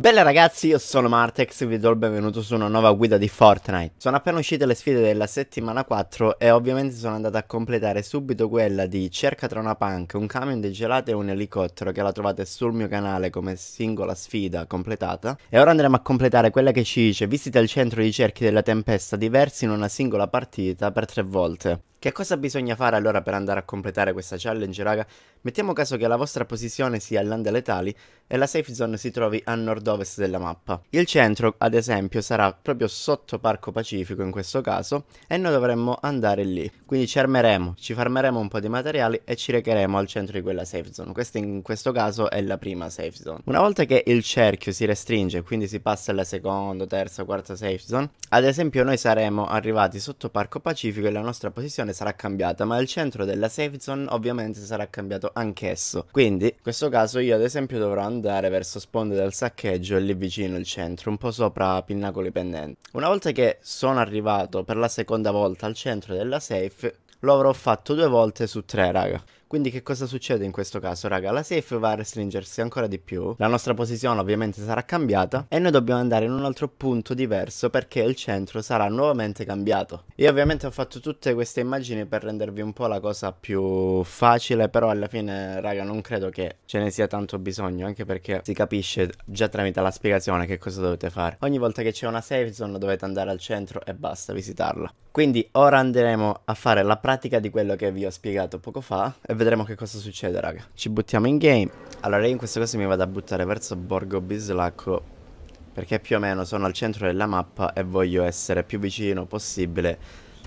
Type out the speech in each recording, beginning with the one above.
Bella ragazzi, io sono Martex e vi do il benvenuto su una nuova guida di Fortnite. Sono appena uscite le sfide della settimana 4 e ovviamente sono andato a completare subito quella di Cerca tra una punk, un camion di gelate e un elicottero che la trovate sul mio canale come singola sfida completata. E ora andremo a completare quella che ci dice Visita il centro di cerchi della tempesta diversi in una singola partita per tre volte. Che cosa bisogna fare allora per andare a completare questa challenge, raga? Mettiamo caso che la vostra posizione sia all'ande letali e la safe zone si trovi a nord-ovest della mappa. Il centro, ad esempio, sarà proprio sotto Parco Pacifico in questo caso e noi dovremmo andare lì. Quindi ci armeremo, ci farmeremo un po' di materiali e ci recheremo al centro di quella safe zone. Questa in questo caso è la prima safe zone. Una volta che il cerchio si restringe, quindi si passa alla seconda, terza, quarta safe zone, ad esempio noi saremo arrivati sotto Parco Pacifico e la nostra posizione zone sarà cambiata, ma il centro della safe zone ovviamente sarà cambiato anch'esso. Quindi, in questo caso io ad esempio dovrò andare verso sponde del saccheggio e lì vicino il centro, un po' sopra Pinnacoli Pendenti. Una volta che sono arrivato per la seconda volta al centro della safe, lo avrò fatto due volte su tre, raga. Quindi che cosa succede in questo caso, raga? La safe va a restringersi ancora di più, la nostra posizione ovviamente sarà cambiata e noi dobbiamo andare in un altro punto diverso perché il centro sarà nuovamente cambiato. Io ovviamente ho fatto tutte queste immagini per rendervi un po' la cosa più facile, però alla fine, raga, non credo che ce ne sia tanto bisogno, anche perché si capisce già tramite la spiegazione che cosa dovete fare. Ogni volta che c'è una safe zone dovete andare al centro e basta visitarla. Quindi ora andremo a fare la pratica di quello che vi ho spiegato poco fa e vedremo che cosa succede, raga. Ci buttiamo in game. Allora, io in questo caso mi vado a buttare verso Borgo Bislacco. Perché più o meno sono al centro della mappa e voglio essere più vicino possibile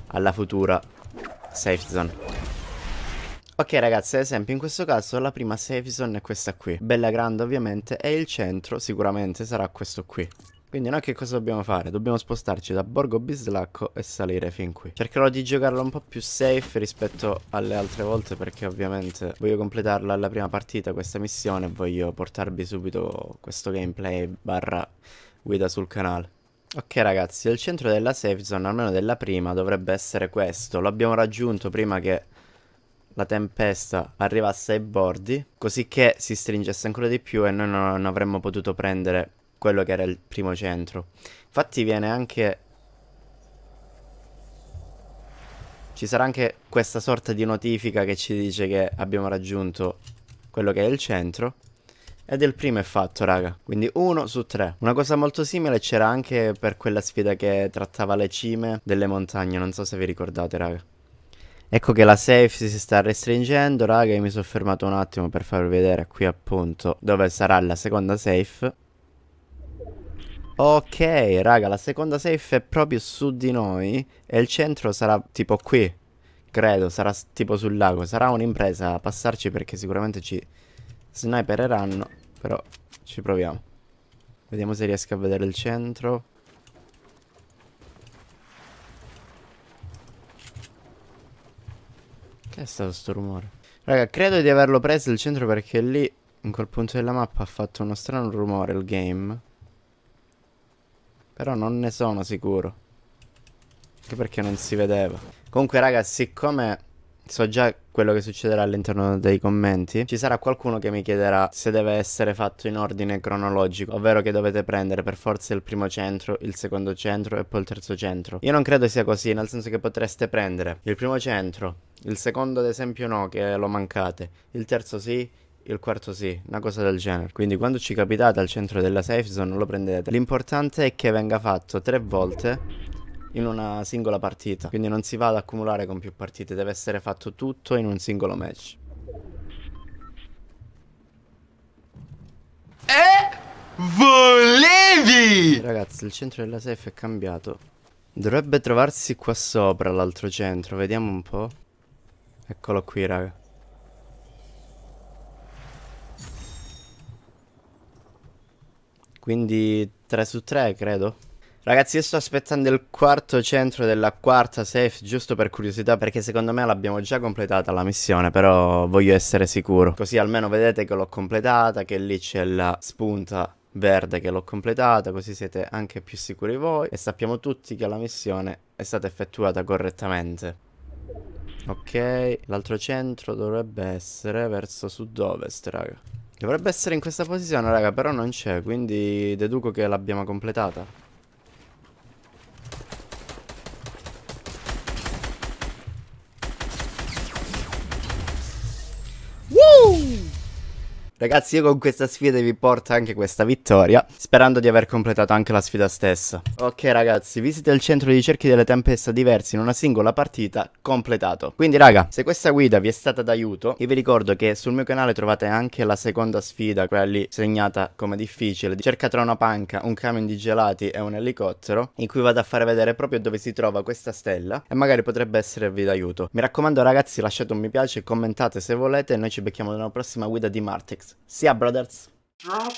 alla futura safe zone. Ok ragazzi, ad esempio in questo caso la prima safe zone è questa qui. Bella grande ovviamente e il centro sicuramente sarà questo qui. Quindi noi che cosa dobbiamo fare? Dobbiamo spostarci da Borgo Bislacco e salire fin qui. Cercherò di giocarla un po' più safe rispetto alle altre volte perché ovviamente voglio completarla alla prima partita questa missione e voglio portarvi subito questo gameplay barra guida sul canale. Ok ragazzi, il centro della safe zone, almeno della prima, dovrebbe essere questo. L'abbiamo raggiunto prima che la tempesta arrivasse ai bordi, così che si stringesse ancora di più e noi non avremmo potuto prendere quello che era il primo centro. Infatti viene anche... Ci sarà anche questa sorta di notifica che ci dice che abbiamo raggiunto quello che è il centro. Ed il primo è fatto, raga. Quindi uno su tre. Una cosa molto simile c'era anche per quella sfida che trattava le cime delle montagne. Non so se vi ricordate, raga. Ecco che la safe si sta restringendo, raga, e mi sono fermato un attimo per farvi vedere qui appunto dove sarà la seconda safe. Ok, raga, la seconda safe è proprio su di noi e il centro sarà tipo qui, credo, sarà tipo sul lago. Sarà un'impresa a passarci perché sicuramente ci snipereranno, però ci proviamo. Vediamo se riesco a vedere il centro. Che è stato sto rumore? Raga, credo di averlo preso il centro perché lì, in quel punto della mappa, ha fatto uno strano rumore il game. Però non ne sono sicuro. Anche perché non si vedeva. Comunque, raga, siccome so già quello che succederà all'interno dei commenti, ci sarà qualcuno che mi chiederà se deve essere fatto in ordine cronologico, ovvero che dovete prendere per forza il primo centro, il secondo centro e poi il terzo centro. Io non credo sia così, nel senso che potreste prendere il primo centro, il secondo ad esempio no, che lo mancate, il terzo sì, il quarto sì, una cosa del genere. Quindi quando ci capitate al centro della safe zone lo prendete. L'importante è che venga fatto tre volte in una singola partita. Quindi non si va ad accumulare con più partite, deve essere fatto tutto in un singolo match. E volevi! Ragazzi, il centro della safe è cambiato. Dovrebbe trovarsi qua sopra l'altro centro, vediamo un po'. Eccolo qui, raga. Quindi 3 su 3 credo. Ragazzi, io sto aspettando il quarto centro della quarta safe, giusto per curiosità, perché secondo me l'abbiamo già completata la missione, però voglio essere sicuro. Così almeno vedete che l'ho completata, che lì c'è la spunta verde che l'ho completata, così siete anche più sicuri voi e sappiamo tutti che la missione è stata effettuata correttamente. Ok, l'altro centro dovrebbe essere verso sud-ovest, raga. Dovrebbe essere in questa posizione, raga, però non c'è, quindi deduco che l'abbiamo completata. Ragazzi, io con questa sfida vi porto anche questa vittoria, sperando di aver completato anche la sfida stessa. Ok ragazzi, visita il centro di cerchi delle tempeste diversi in una singola partita, completato. Quindi raga, se questa guida vi è stata d'aiuto, io vi ricordo che sul mio canale trovate anche la seconda sfida, quella lì segnata come difficile, cerca tra una panca, un camion di gelati e un elicottero, in cui vado a fare vedere proprio dove si trova questa stella e magari potrebbe esservi d'aiuto. Mi raccomando ragazzi, lasciate un mi piace, commentate se volete e noi ci becchiamo nella prossima guida di Martex. See ya, brothers. Drop.